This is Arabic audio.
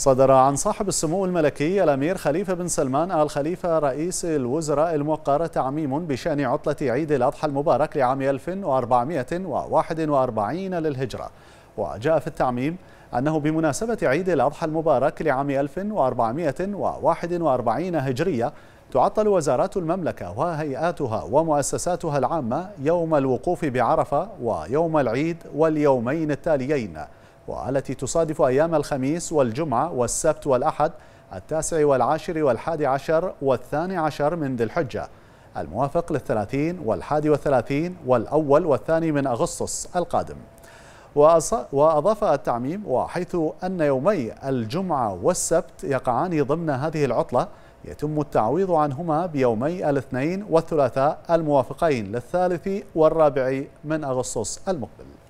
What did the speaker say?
صدر عن صاحب السمو الملكي الأمير خليفة بن سلمان آل خليفة رئيس الوزراء الموقر تعميم بشأن عطلة عيد الأضحى المبارك لعام 1441 للهجرة وجاء في التعميم أنه بمناسبة عيد الأضحى المبارك لعام 1441 هجرية تعطل وزارات المملكة وهيئاتها ومؤسساتها العامة يوم الوقوف بعرفة ويوم العيد واليومين التاليين والتي تصادف أيام الخميس والجمعة والسبت والأحد التاسع والعاشر والحادي عشر والثاني عشر من ذي الحجة الموافق للثلاثين والحادي والثلاثين والأول والثاني من أغسطس القادم وأضاف التعميم وحيث أن يومي الجمعة والسبت يقعان ضمن هذه العطلة يتم التعويض عنهما بيومي الاثنين والثلاثاء الموافقين للثالث والرابع من أغسطس المقبل